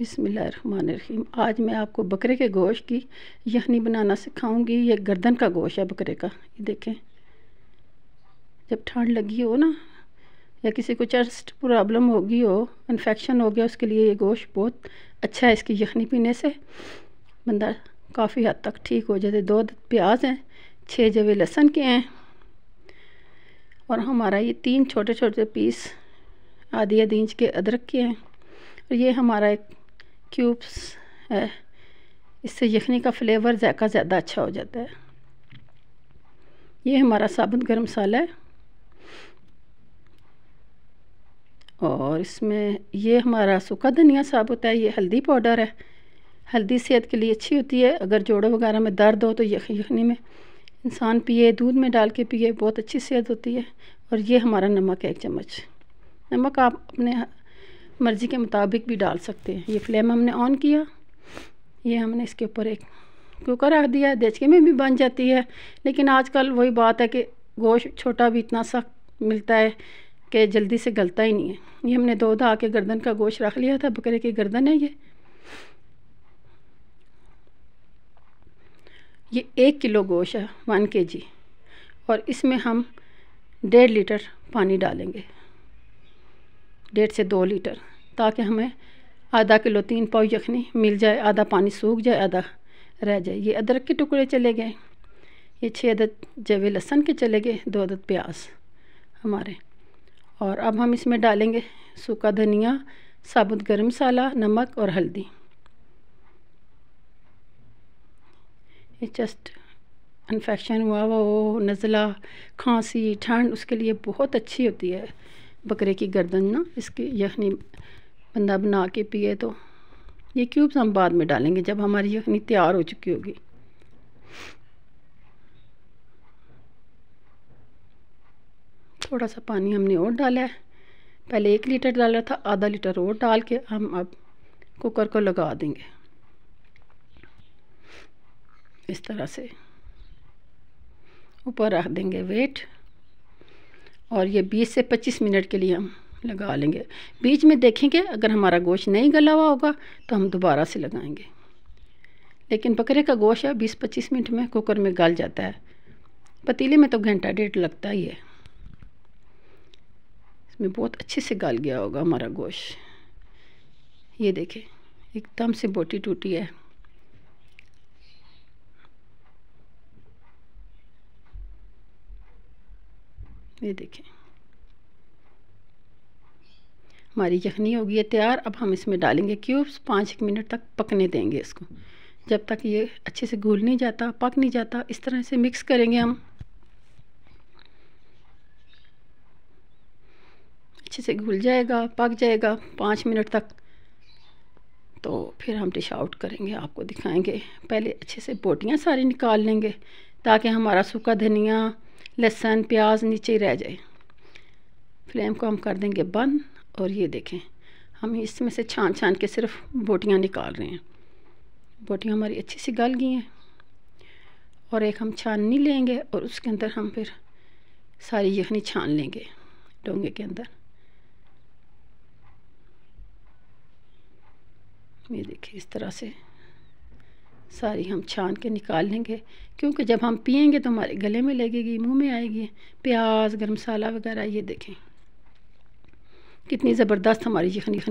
बिसमीम आज मैं आपको बकरे के गोश्त की यखनी बनाना सिखाऊंगी ये गर्दन का गोश है बकरे का ये देखें जब ठंड लगी हो ना या किसी को चेस्ट प्रॉब्लम होगी हो इन्फेक्शन हो गया उसके लिए ये गोश्त बहुत अच्छा है इसकी यखनी पीने से बंदा काफ़ी हद तक ठीक हो जाते दो प्याज हैं छः जवे लहसन के हैं और हमारा ये तीन छोटे छोटे पीस आधी आधी इंच के अदरक के हैं और ये हमारा एक क्यूब्स है इससे यखनी का फ्लेवर जायका ज़्यादा अच्छा हो जाता है ये हमारा साबुत गर्म मसाला है और इसमें ये हमारा सूखा धनिया साबुत है ये हल्दी पाउडर है हल्दी सेहत के लिए अच्छी होती है अगर जोड़ों वगैरह में दर्द हो तो यख यखनी में इंसान पिए दूध में डाल के पिए बहुत अच्छी सेहत होती है और ये हमारा नमक है एक चम्मच नमक आप अपने मर्ज़ी के मुताबिक भी डाल सकते हैं ये फ्लेम हमने ऑन किया ये हमने इसके ऊपर एक कुकर रख दिया देचके में भी बन जाती है लेकिन आजकल वही बात है कि गोश्त छोटा भी इतना सख्त मिलता है कि जल्दी से गलता ही नहीं है ये हमने दो धा के गर्दन का गोश्त रख लिया था बकरे की गर्दन है ये ये एक किलो गोश्त है वन के जी और इसमें हम डेढ़ लीटर पानी डालेंगे डेढ़ से दो लीटर ताकि हमें आधा किलो तीन पाव यखनी मिल जाए आधा पानी सूख जाए आधा रह जाए ये अदरक के टुकड़े चले गए ये छः अदद जवे लहसन के चले गए दो अदद प्याज हमारे और अब हम इसमें डालेंगे सूखा धनिया साबुत गर्म मसाला नमक और हल्दी ये चस्ट इन्फेक्शन हुआ वो नज़ला खांसी ठंड उसके लिए बहुत अच्छी होती है बकरे की गर्दन ना इसकी यखनी बंदा बना के पिए तो ये क्यूब्स हम बाद में डालेंगे जब हमारी यखनी तैयार हो चुकी होगी थोड़ा सा पानी हमने और डाला है पहले एक लीटर डाला था आधा लीटर और डाल के हम अब कुकर को लगा देंगे इस तरह से ऊपर रख देंगे वेट और ये 20 से 25 मिनट के लिए हम लगा लेंगे बीच में देखेंगे अगर हमारा गोश्त नहीं गला हुआ होगा तो हम दोबारा से लगाएंगे लेकिन बकरे का गोश्त है बीस पच्चीस मिनट में कुकर में गल जाता है पतीले में तो घंटा डेढ़ लगता ही है इसमें बहुत अच्छे से गल गया होगा हमारा गोश्त ये देखें एकदम से बोटी टूटी है ये देखें हमारी यखनी होगी है तैयार अब हम इसमें डालेंगे क्यूब्स पाँच एक मिनट तक पकने देंगे इसको जब तक ये अच्छे से घुल नहीं जाता पक नहीं जाता इस तरह से मिक्स करेंगे हम अच्छे से घुल जाएगा पक जाएगा पाँच मिनट तक तो फिर हम डिश आउट करेंगे आपको दिखाएंगे पहले अच्छे से बोटियाँ सारी निकाल लेंगे ताकि हमारा सूखा धनिया लहसुन प्याज नीचे रह जाए फ्लेम को हम कर देंगे बंद और ये देखें हम इसमें से छान छान के सिर्फ बोटियाँ निकाल रहे हैं बोटियाँ हमारी अच्छी सी गल गई हैं और एक हम छाननी लेंगे और उसके अंदर हम फिर सारी यखनी छान लेंगे डोंगे के अंदर ये देखिए इस तरह से सारी हम छान के निकाल लेंगे क्योंकि जब हम पियेंगे तो हमारे गले में लगेगी मुंह में आएगी प्याज गरम मसाला वगैरह ये देखें कितनी ज़बरदस्त हमारी यखनी